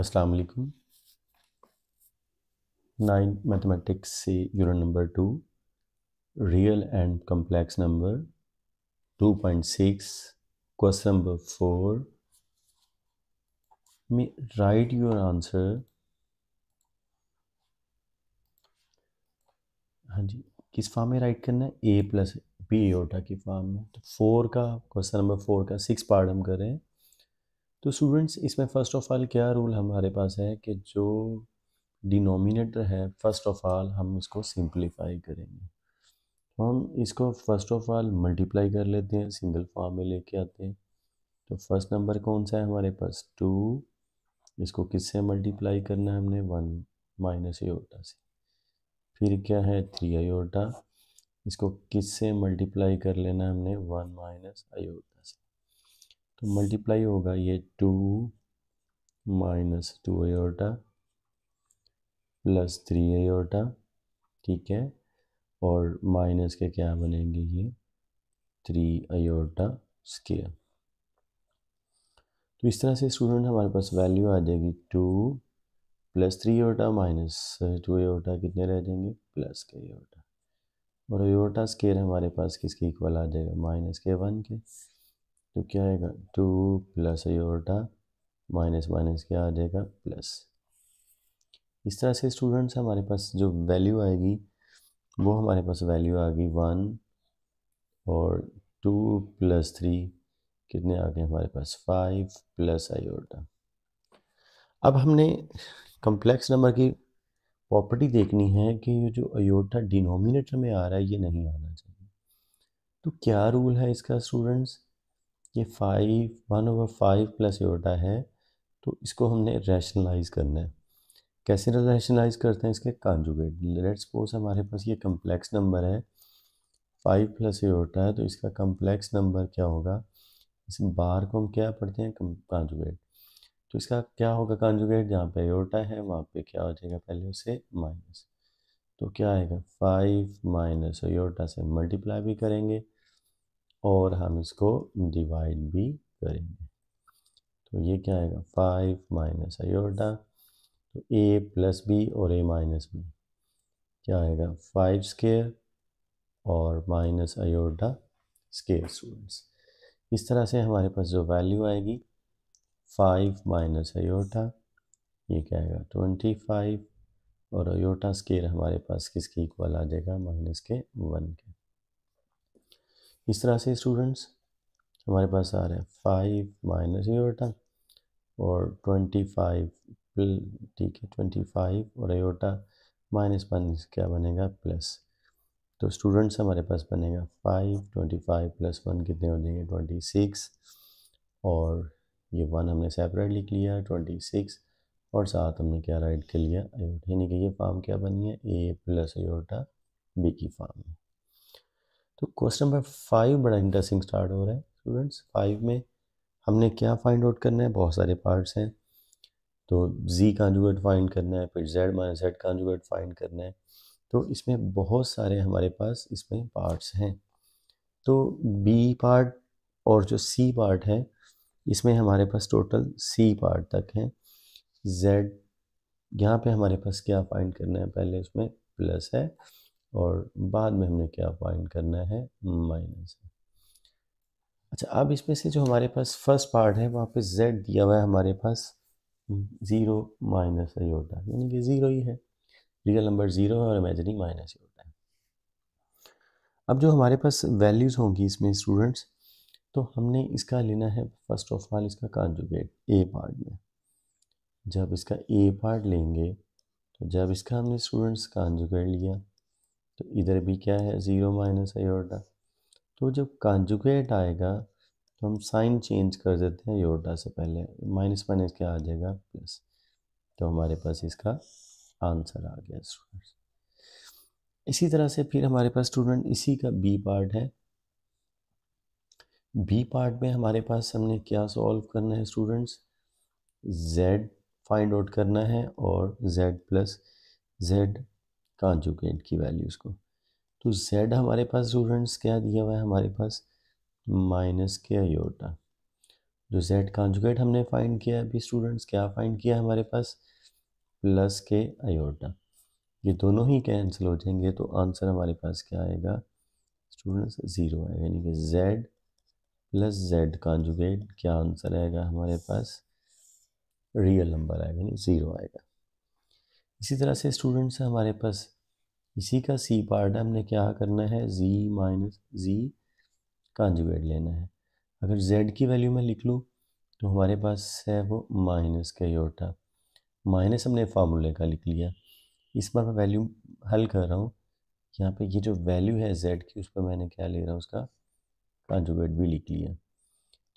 अस्सलाम वालेकुम nine mathematics से unit number two real and complex number two point six question number four में right your answer हाँ जी किस फॉर्म में राइट करना है ए प्लस बी ओटा की फॉर्म में तो फोर का क्वेश्चन नंबर फोर का सिक्स पार्ट हम करें तो स्टूडेंट्स इसमें फ़र्स्ट ऑफ़ ऑल क्या रूल हमारे पास है कि जो डिनोमिनेटर है फ़र्स्ट ऑफ़ ऑल हम इसको सिंप्लीफाई करेंगे तो हम इसको फ़र्स्ट ऑफ़ ऑल मल्टीप्लाई कर लेते हैं सिंगल फॉर्म में लेके आते हैं तो फर्स्ट नंबर कौन सा है हमारे पास टू इसको किससे मल्टीप्लाई करना है हमने वन माइनस एटा से फिर क्या है थ्री आयोटा इसको किससे मल्टीप्लाई कर लेना है हमने वन माइनस आयोटा तो मल्टीप्लाई होगा ये two minus two iota plus three iota ठीक है और माइनस के क्या बनेंगे ये थ्री एटा स्केयर तो इस तरह से स्टूडेंट हमारे पास वैल्यू आ जाएगी two plus three iota minus two iota कितने रह जाएंगे प्लस के एटा और एटा स्केयर हमारे पास किसके इक्वल आ जाएगा माइनस के वन के तो क्या आएगा two plus iota minus minus क्या आ जाएगा प्लस इस तरह से स्टूडेंट्स हमारे पास जो वैल्यू आएगी वो हमारे पास वैल्यू आ गई वन और टू प्लस थ्री कितने आ गए हमारे पास फाइव प्लस आयोटा अब हमने कम्प्लेक्स नंबर की प्रॉपर्टी देखनी है कि ये जो अयोटा डिनोमिनेटर में आ रहा है ये नहीं आना चाहिए तो क्या रूल है इसका स्टूडेंट्स ये five one over five plus iota है तो इसको हमने रैशनलाइज करना है कैसे रैशनलाइज करते हैं इसके कॉन्जुगेट लेट सपोज हमारे पास ये कम्प्लेक्स नंबर है फाइव प्लस योटा है तो इसका कम्प्लेक्स नंबर क्या होगा इस बार को हम क्या पढ़ते हैं कॉन्जुगेट तो इसका क्या होगा कॉन्जुगेट जहाँ पे योटा है वहाँ पे क्या हो जाएगा पहले उसे माइनस तो क्या आएगा फाइव माइनस योटा से मल्टीप्लाई भी करेंगे और हम इसको डिवाइड भी करेंगे तो ये क्या आएगा फाइव माइनस आयोडा तो ए प्लस बी और ए माइनस बी क्या आएगा फाइव स्केयर और माइनस आयोडा स्केयर स्टूडेंट्स इस तरह से हमारे पास जो वैल्यू आएगी फाइव माइनस आयोटा ये क्या आएगा ट्वेंटी फाइव और आयोटा स्केयर हमारे पास किसके इक्वल आ जाएगा माइनस के वन के इस तरह से स्टूडेंट्स हमारे पास आ रहा है फाइव माइनस एयोटा और ट्वेंटी फाइव ठीक है ट्वेंटी फाइव और एयोटा माइनस वन क्या बनेगा प्लस तो स्टूडेंट्स हमारे पास बनेगा five twenty five plus one कितने हो जाएंगे ट्वेंटी सिक्स और ये वन हमने सेपरेट लिख लिया ट्वेंटी सिक्स और साथ हमने क्या राइट कर लिया एटा यानी कि ये फार्म क्या बनी है ए प्लस एटा बी की फार्म है तो क्वेश्चन नंबर फाइव बड़ा इंटरेस्टिंग स्टार्ट हो रहा है स्टूडेंट्स फाइव में हमने क्या फाइंड आउट करना है बहुत सारे पार्ट्स हैं तो जी कॉन्जुगेट फाइंड करना है फिर Z minus Z conjugate find करना है तो इसमें बहुत सारे हमारे पास इसमें पार्ट्स हैं तो बी पार्ट और जो सी पार्ट है इसमें हमारे पास टोटल सी पार्ट तक हैं जेड यहाँ पे हमारे पास क्या फाइंड करना है पहले उसमें प्लस है और बाद में हमने क्या फाइंड करना है माइनस अच्छा अब इसमें से जो हमारे पास फर्स्ट पार्ट है वहाँ पे z दिया हुआ है हमारे पास ज़ीरो माइनस योटा यानी कि ज़ीरो ही है रियल नंबर ज़ीरो है और इमेजरी माइनस योटा है अब जो हमारे पास वैल्यूज़ होंगी इसमें स्टूडेंट्स तो हमने इसका लेना है फर्स्ट ऑफ ऑल इसका कॉन्जुगेट ए पार्ट में जब इसका ए पार्ट लेंगे तो जब इसका हमने स्टूडेंट्स कॉन्जुगेट लिया तो इधर भी क्या है ज़ीरो माइनस अयोटा तो जब कांजुकेट आएगा तो हम साइन चेंज कर देते हैं अयोटा से पहले माइनस माइनस क्या आ जाएगा प्लस तो हमारे पास इसका आंसर आ गया स्टूडेंट्स इसी तरह से फिर हमारे पास स्टूडेंट इसी का बी पार्ट है बी पार्ट में हमारे पास हमने क्या सॉल्व करना है स्टूडेंट्स जेड फाइंड आउट करना है और जेड प्लस जेड कॉन्जुकेट की वैल्यूज़ को तो जेड हमारे पास स्टूडेंट्स क्या दिया हुआ है हमारे पास माइनस के आयोटा जो जेड कॉन्जुकेट तो हमने फाइंड किया है अभी स्टूडेंट्स क्या फाइंड किया है हमारे पास प्लस के आयोटा ये दोनों ही कैंसिल हो जाएंगे तो आंसर हमारे पास क्या आएगा स्टूडेंट्स ज़ीरो आएगा यानी कि जेड प्लस जेड कॉन्जुकेट क्या आंसर आएगा हमारे पास रियल नंबर आएगा यानी ज़ीरो आएगा इसी तरह से स्टूडेंट्स हमारे पास इसी का सी पार्ट है हमने क्या करना है जी माइनस जी कांजुगेट लेना है अगर जेड की वैल्यू मैं लिख लूँ तो हमारे पास है वो माइनस का योटा माइनस हमने फार्मूले का लिख लिया इस बार मैं वैल्यू हल कर रहा हूँ यहाँ पे ये जो वैल्यू है जेड की उस पर मैंने क्या ले रहा हूँ उसका कांजुगेट भी लिख लिया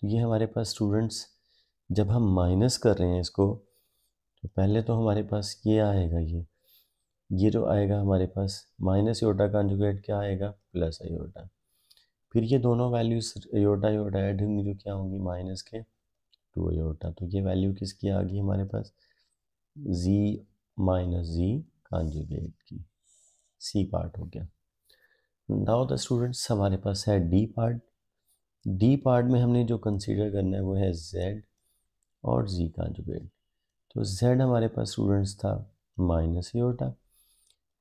तो ये हमारे पास स्टूडेंट्स जब हम माइनस कर रहे हैं इसको तो पहले तो हमारे पास ये आएगा ये ये जो आएगा हमारे पास माइनस योटा कॉन्जुगेट क्या आएगा प्लस अयोटा फिर ये दोनों वैल्यूज योटा योटा ऐड होंगी जो क्या होंगी माइनस के टू अयोटा तो ये वैल्यू किसकी आ गई हमारे पास जी माइनस जी कॉन्जुगेट की सी पार्ट हो गया नाउ द स्टूडेंट्स हमारे पास है डी पार्ट डी पार्ट में हमने जो कंसीडर करना है वो है जेड और जी कॉन्जुगेट तो जेड हमारे पास स्टूडेंट्स था माइनस योटा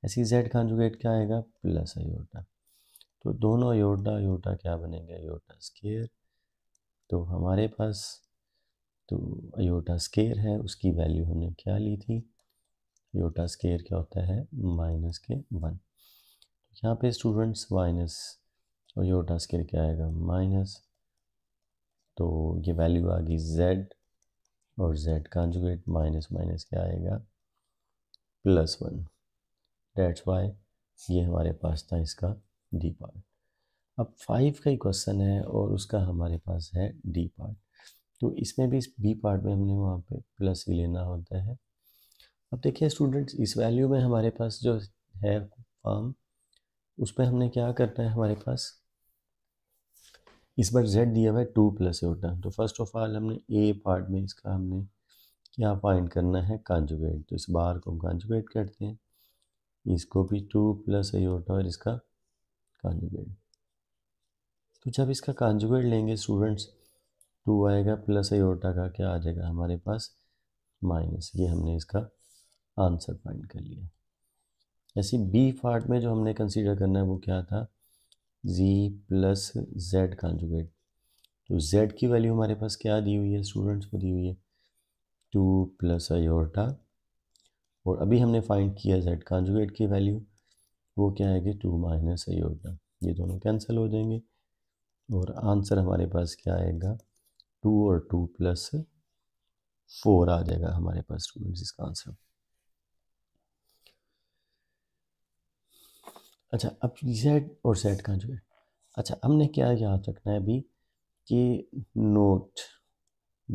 ऐसी जेड कॉन्जुगेट क्या आएगा प्लस अयोटा तो दोनों योटा योटा क्या बनेगा अयोटा स्केयर तो हमारे पास तो अयोटा स्केयर है उसकी वैल्यू हमने क्या ली थी योटा स्केयर क्या होता है माइनस के वन यहाँ पे स्टूडेंट्स माइनस और योटा स्केयर क्या आएगा माइनस तो ये वैल्यू आ गई जेड और z कॉन्जुगेट माइनस माइनस क्या आएगा प्लस वन डेट्स वाई ये हमारे पास था इसका डी पार्ट अब फाइव का ही क्वेश्चन है और उसका हमारे पास है डी पार्ट तो इसमें भी इस बी पार्ट में हमने वहाँ पे प्लस ही लेना होता है अब देखिए स्टूडेंट्स इस वैल्यू में हमारे पास जो है फॉर्म उस पर हमने क्या करना है हमारे पास इस बार z दिया हुआ है टू प्लस एटा तो फर्स्ट ऑफ ऑल हमने ए पार्ट में इसका हमने क्या फाइंड करना है कॉन्जुगेट तो इस बार को हम कॉन्जुगेट करते हैं इसको भी टू प्लस एटा और इसका कॉन्जुगेट तो जब इसका कॉन्जुगेट लेंगे स्टूडेंट्स टू आएगा प्लस एटा का क्या आ जाएगा हमारे पास माइनस ये हमने इसका आंसर फाइंड कर लिया ऐसी बी पार्ट में जो हमने कंसीडर करना है वो क्या था जी प्लस जेड कॉन्जुगेट तो जेड की वैल्यू हमारे पास क्या दी हुई है स्टूडेंट्स को दी हुई है टू प्लस आयोटा और अभी हमने फाइंड किया जेड कॉन्जुगेट की वैल्यू वो क्या है कि टू माइनस आयोटा ये दोनों कैंसिल हो जाएंगे और आंसर हमारे पास क्या आएगा टू और टू प्लस फोर आ जाएगा हमारे पास स्टूडेंट्स इसका आंसर अच्छा अब जेड और सेट कहाँ जो है अच्छा हमने क्या याद रखना है अभी कि नोट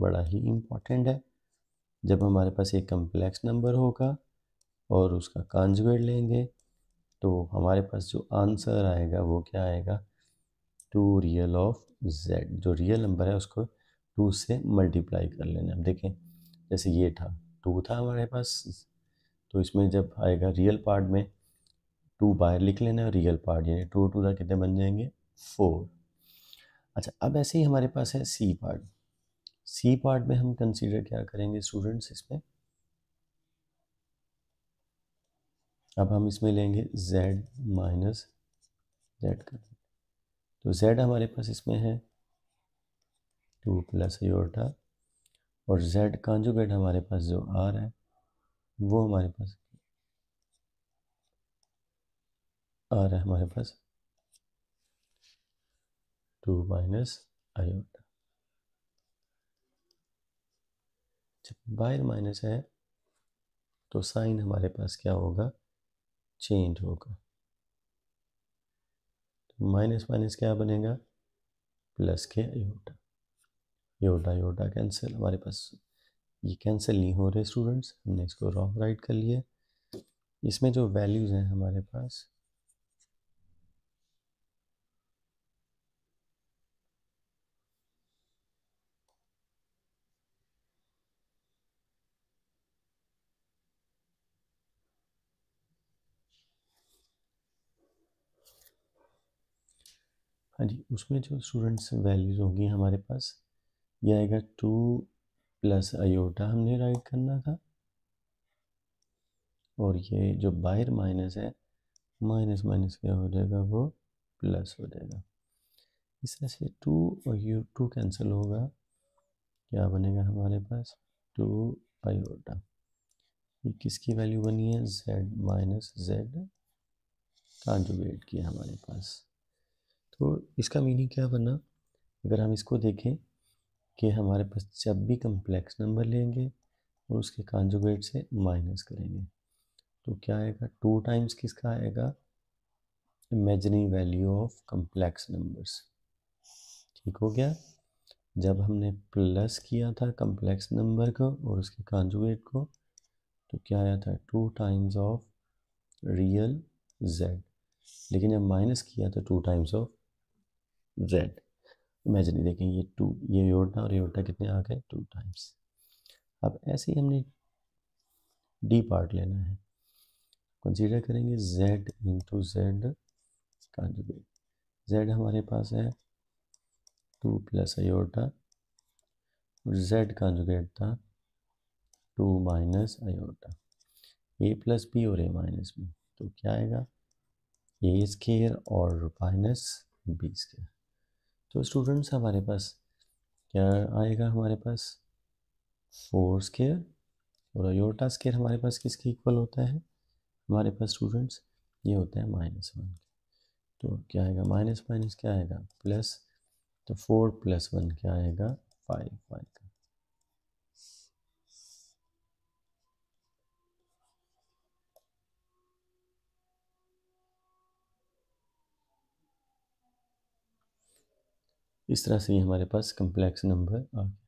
बड़ा ही इम्पॉर्टेंट है जब हमारे पास एक कम्प्लेक्स नंबर होगा और उसका कॉन्जुगेट लेंगे तो हमारे पास जो आंसर आएगा वो क्या आएगा टू रियल ऑफ जेड जो रियल नंबर है उसको टू से मल्टीप्लाई कर लेना अब देखें जैसे ये था टू था हमारे पास तो इसमें जब आएगा रियल पार्ट में टू बाहर लिख लेना है रियल पार्ट यानी टू टू दा कितने बन जाएंगे फोर अच्छा अब ऐसे ही हमारे पास है सी पार्ट सी पार्ट में हम कंसीडर क्या करेंगे स्टूडेंट्स इसमें अब हम इसमें लेंगे जेड माइनस जेड का तो जेड हमारे पास इसमें है टू प्लस योटा और जेड कांजुगेट हमारे पास जो आर है वो हमारे पास आ रहा है हमारे पास टू माइनस आयोटा जब बाहर माइनस है तो साइन हमारे पास क्या होगा चेंज होगा तो माइनस माइनस क्या बनेगा प्लस के आयोटा योटा योटा कैंसिल हमारे पास ये कैंसिल नहीं हो रहे स्टूडेंट्स हमने इसको रॉन्ग राइट कर लिया इसमें जो वैल्यूज़ हैं हमारे पास हाँ जी उसमें जो स्टूडेंट्स वैल्यूज़ होंगी हमारे पास ये आएगा टू प्लस आयोटा हमने राइट करना था और ये जो बाहर माइनस है माइनस माइनस क्या हो जाएगा वो प्लस हो जाएगा इस तरह से टू और यू टू कैंसिल होगा क्या बनेगा हमारे पास टू आयोटा ये किसकी वैल्यू बनी है जेड माइनस जेड कॉन्जुगेट की हमारे पास तो इसका मीनिंग क्या बना अगर हम इसको देखें कि हमारे पास जब भी कम्प्लेक्स नंबर लेंगे और उसके कॉन्जुगेट से माइनस करेंगे तो क्या आएगा टू टाइम्स किसका आएगा imaginary value of complex numbers ठीक हो गया जब हमने प्लस किया था कम्प्लेक्स नंबर को और उसके कॉन्जुगेट को तो क्या आया था two times of real Z लेकिन जब माइनस किया था two times of Z imagine देखें ये टू ये योटा और योटा कितने आ गए टू टाइम्स अब ऐसे ही हमने डी पार्ट लेना है कंसीडर करेंगे Z into Z conjugate Z हमारे पास है टू प्लस अयोटा और जेड कॉन्जुगेट था two minus iota A plus B और ए माइनस बी तो क्या आएगा ए स्केयर और माइनस बी स्केयर तो स्टूडेंट्स हमारे पास क्या आएगा हमारे पास फोर स्केयर और अयोटा स्केयर हमारे पास किसके इक्वल होता है हमारे पास स्टूडेंट्स ये होता है माइनस वन तो क्या आएगा माइनस माइनस क्या आएगा प्लस तो फोर प्लस वन क्या आएगा फाइव फाइव इस तरह से हमारे पास कम्प्लेक्स नंबर आ